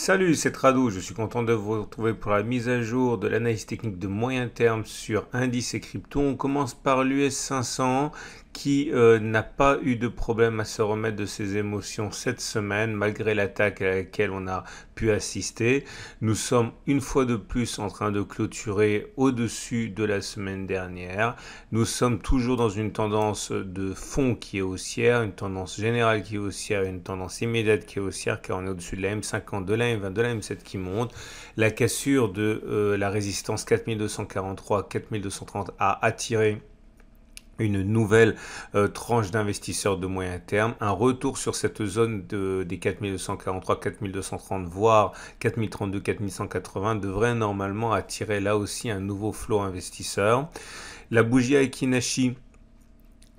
Salut, c'est Tradou, je suis content de vous retrouver pour la mise à jour de l'analyse technique de moyen terme sur indice et crypto. On commence par l'US 500 qui euh, n'a pas eu de problème à se remettre de ses émotions cette semaine, malgré l'attaque à laquelle on a pu assister. Nous sommes une fois de plus en train de clôturer au-dessus de la semaine dernière. Nous sommes toujours dans une tendance de fond qui est haussière, une tendance générale qui est haussière, une tendance immédiate qui est haussière, car on est au-dessus de la M50, de la M20, de la M7 qui monte. La cassure de euh, la résistance 4243-4230 a attiré une nouvelle euh, tranche d'investisseurs de moyen terme, un retour sur cette zone de, des 4243, 4230, voire 4032, 4180 devrait normalement attirer là aussi un nouveau flot investisseur. La bougie Aikinashi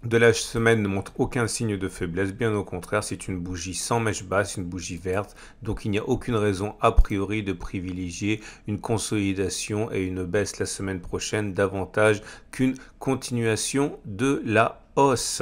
de la semaine ne montre aucun signe de faiblesse, bien au contraire, c'est une bougie sans mèche basse, une bougie verte, donc il n'y a aucune raison a priori de privilégier une consolidation et une baisse la semaine prochaine davantage qu'une continuation de la hausse.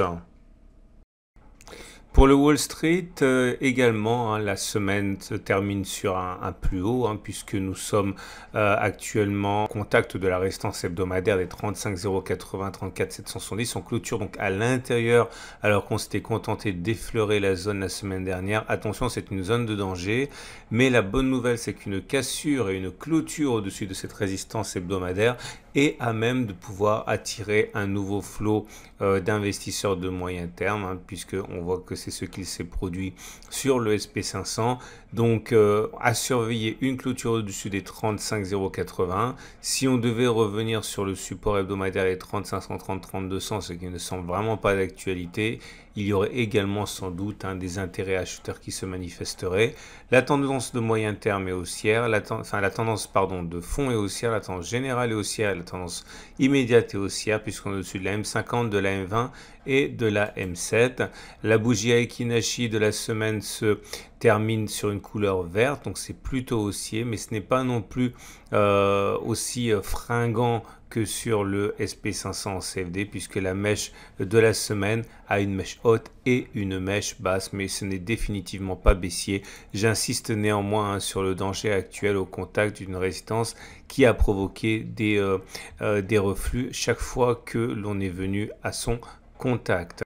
Pour le Wall Street euh, également, hein, la semaine se termine sur un, plus haut hein, puisque nous sommes euh, actuellement en contact de la résistance hebdomadaire des 35 34770 On clôture donc à l'intérieur alors qu'on s'était contenté d'effleurer la zone la semaine dernière. Attention, c'est une zone de danger, mais la bonne nouvelle c'est qu'une cassure et une clôture au-dessus de cette résistance hebdomadaire et à même de pouvoir attirer un nouveau flot euh, d'investisseurs de moyen terme, hein, puisque on voit que c'est ce qu'il s'est produit sur le SP500. Donc euh, à surveiller une clôture au-dessus des 35,080. Si on devait revenir sur le support hebdomadaire des 3530, 3200, ce qui ne semble vraiment pas d'actualité, il y aurait également sans doute hein, des intérêts acheteurs qui se manifesteraient. La tendance de moyen terme est haussière, la, la tendance pardon, de fond est haussière, la tendance générale est haussière, tendance immédiate et haussière puisqu'on est au-dessus de la M50, de la M20 et de la M7. La bougie à de la semaine se termine sur une couleur verte, donc c'est plutôt haussier, mais ce n'est pas non plus euh, aussi fringant que sur le SP500 CFD puisque la mèche de la semaine a une mèche haute et une mèche basse mais ce n'est définitivement pas baissier. J'insiste néanmoins hein, sur le danger actuel au contact d'une résistance qui a provoqué des, euh, euh, des reflux chaque fois que l'on est venu à son contact.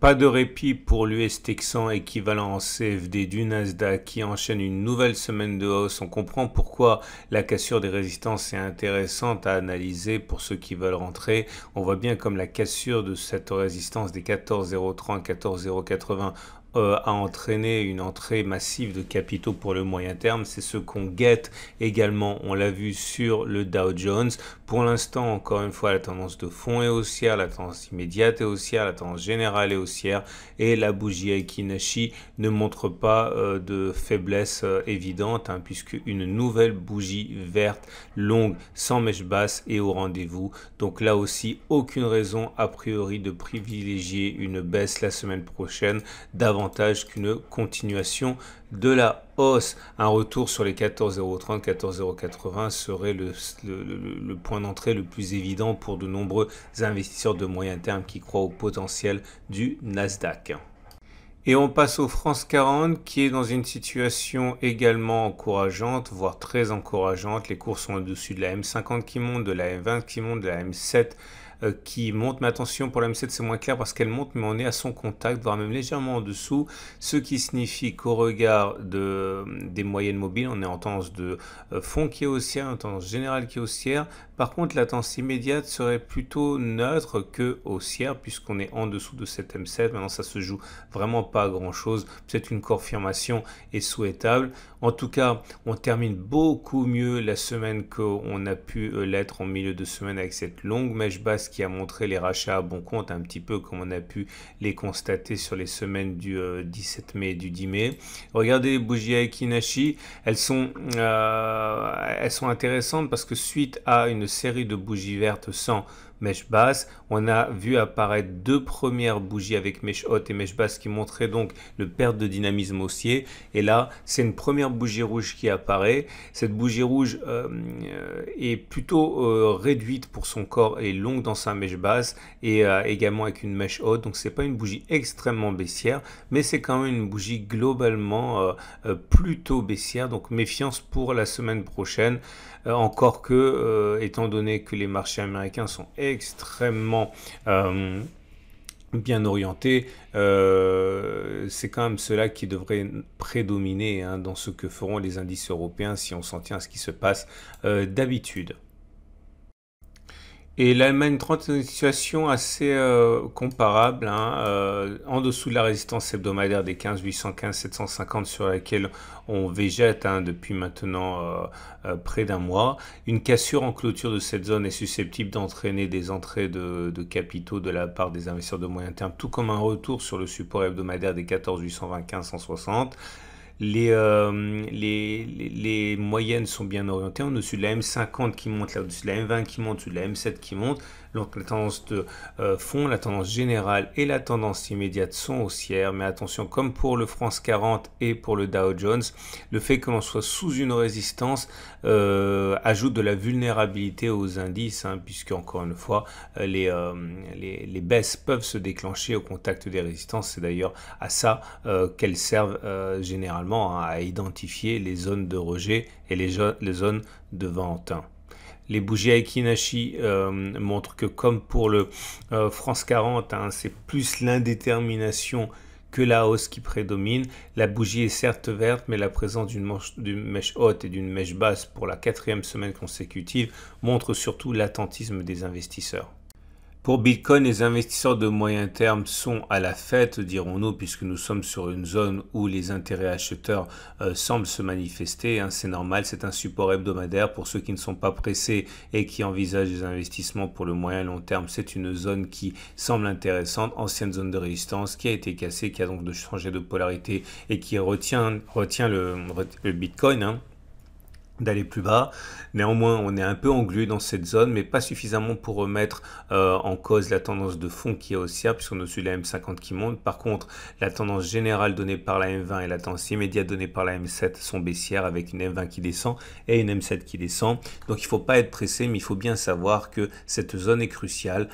Pas de répit pour l'US Texan équivalent en CFD du Nasdaq qui enchaîne une nouvelle semaine de hausse. On comprend pourquoi la cassure des résistances est intéressante à analyser pour ceux qui veulent rentrer. On voit bien comme la cassure de cette résistance des 14030, 14080 euh, a entraîné une entrée massive de capitaux pour le moyen terme. C'est ce qu'on guette également, on l'a vu sur le Dow Jones. Pour l'instant, encore une fois, la tendance de fond est haussière, la tendance immédiate est haussière, la tendance générale est haussière et la bougie Aikinashi ne montre pas euh, de faiblesse euh, évidente hein, puisque une nouvelle bougie verte longue sans mèche basse est au rendez-vous. Donc là aussi, aucune raison a priori de privilégier une baisse la semaine prochaine qu'une continuation de la hausse. Un retour sur les 14,30-14,80 serait le, le, le point d'entrée le plus évident pour de nombreux investisseurs de moyen terme qui croient au potentiel du Nasdaq. Et on passe au France 40 qui est dans une situation également encourageante, voire très encourageante. Les cours sont au-dessus de la M50 qui monte, de la M20 qui monte, de la M7 euh, qui monte. Mais attention, pour la M7, c'est moins clair parce qu'elle monte, mais on est à son contact, voire même légèrement en dessous. Ce qui signifie qu'au regard de, des moyennes mobiles, on est en tendance de euh, fond qui est haussière, en tendance générale qui est haussière. Par contre, la tendance immédiate serait plutôt neutre que haussière, puisqu'on est en dessous de cette M7. Maintenant, ça se joue vraiment pas à grand chose. Peut-être une confirmation est souhaitable. En tout cas, on termine beaucoup mieux la semaine qu'on a pu euh, l'être en milieu de semaine avec cette longue mèche basse qui a montré les rachats à bon compte, un petit peu comme on a pu les constater sur les semaines du 17 euh, mai et du 10 mai. Regardez les bougies à elles sont, euh, elles sont intéressantes parce que suite à une série de bougies vertes sans mèche basse. On a vu apparaître deux premières bougies avec mèche haute et mèche basse qui montraient donc le perte de dynamisme haussier. Et là, c'est une première bougie rouge qui apparaît. Cette bougie rouge euh, euh, est plutôt euh, réduite pour son corps et longue dans sa mèche basse et également avec une mèche haute. Donc c'est pas une bougie extrêmement baissière, mais c'est quand même une bougie globalement plutôt baissière. Donc méfiance pour la semaine prochaine. Euh, encore que, euh, étant donné que les marchés américains sont extrêmement euh, bien orientés, c'est quand même cela qui devrait prédominer hein, dans ce que feront les indices européens si on s'en tient à ce qui se passe d'habitude. Et l'Allemagne 30 est une situation assez euh, comparable, hein, euh, en dessous de la résistance hebdomadaire des 15 815 750 sur laquelle on végète hein, depuis maintenant euh, près d'un mois. Une cassure en clôture de cette zone est susceptible d'entraîner des entrées de, de, capitaux de la part des investisseurs de moyen terme, tout comme un retour sur le support hebdomadaire des 14 825 160 euh, les, les, moyennes sont bien orientées. On est au la M50 qui monte, là au-dessus la M20 qui monte, au la M7 qui monte. Donc la tendance de euh, fond, la tendance générale et la tendance immédiate sont haussières. Mais attention, comme pour le France 40 et pour le Dow Jones, le fait que l'on soit sous une résistance euh, ajoute de la vulnérabilité aux indices, hein, puisque encore une fois, euh, les, baisses peuvent se déclencher au contact des résistances. C'est d'ailleurs à ça qu'elles servent généralement hein, à identifier les zones de rejet et les, les zones de vente les bougies Aikinashi euh, montrent que comme pour le euh, France 40, hein, c'est plus l'indétermination que la hausse qui prédomine. La bougie est certes verte, mais la présence d'une mèche haute et d'une mèche basse pour la quatrième semaine consécutive montre surtout l'attentisme des investisseurs. Pour Bitcoin, les investisseurs de moyen terme sont à la fête, dirons-nous, puisque nous sommes sur une zone où les intérêts acheteurs euh, semblent se manifester. Hein. C'est normal, c'est un support hebdomadaire. Pour ceux qui ne sont pas pressés et qui envisagent des investissements pour le moyen et long terme, c'est une zone qui semble intéressante. Ancienne zone de résistance qui a été cassée, qui a donc changé de polarité et qui retient, le, Bitcoin. Hein d'aller plus bas. Néanmoins, on est un peu englué dans cette zone, mais pas suffisamment pour remettre euh, en cause la tendance de fond qui est haussière, puisqu'on a au la M50 qui monte. Par contre, la tendance générale donnée par la M20 et la tendance immédiate donnée par la M7 sont baissières, avec une M20 qui descend et une M7 qui descend. Donc il ne faut pas être pressé, mais il faut bien savoir que cette zone est cruciale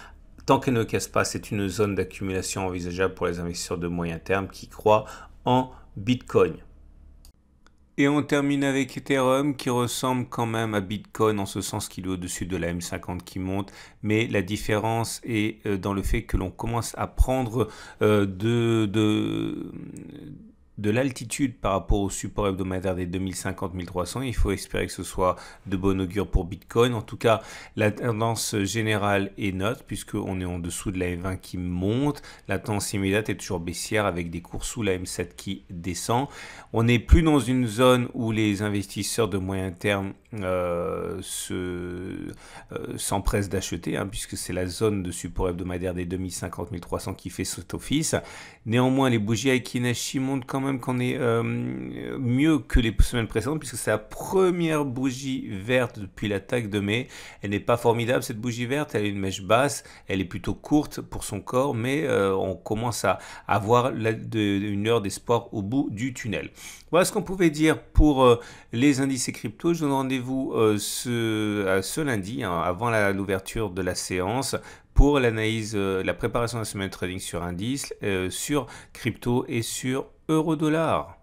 tant qu'elle ne casse pas, c'est une zone d'accumulation envisageable pour les investisseurs de moyen terme qui croient en Bitcoin. Et on termine avec Ethereum qui ressemble quand même à Bitcoin en ce sens qu'il est au-dessus de la M50 qui monte, mais la différence est euh, dans le fait que l'on commence à prendre euh, de, de, de l'altitude par rapport au support hebdomadaire des 2050-1300. Il faut espérer que ce soit de bon augure pour Bitcoin. En tout cas, la tendance générale est puisque puisqu'on est en dessous de la M20 qui monte. La tendance immédiate est toujours baissière avec des cours sous la M7 qui descend. On n'est plus dans une zone où les investisseurs de moyen terme euh, euh, s'empressent d'acheter hein, puisque c'est la zone de support hebdomadaire des 2050-1300 qui fait cet office. Néanmoins, les bougies Aikinashi montent quand même même qu'on est euh, mieux que les semaines précédentes, puisque c'est la première bougie verte depuis l'attaque de mai. Elle n'est pas formidable, cette bougie verte, elle a une mèche basse, elle est plutôt courte pour son corps, mais euh, on commence à avoir une heure d'espoir au bout du tunnel. Voilà ce qu'on pouvait dire pour euh, les indices et crypto. Je donne rendez-vous ce, lundi, hein, avant l'ouverture de la séance, pour l'analyse, euh, la préparation de la semaine de trading sur indice, euh, sur crypto et sur euro-dollar.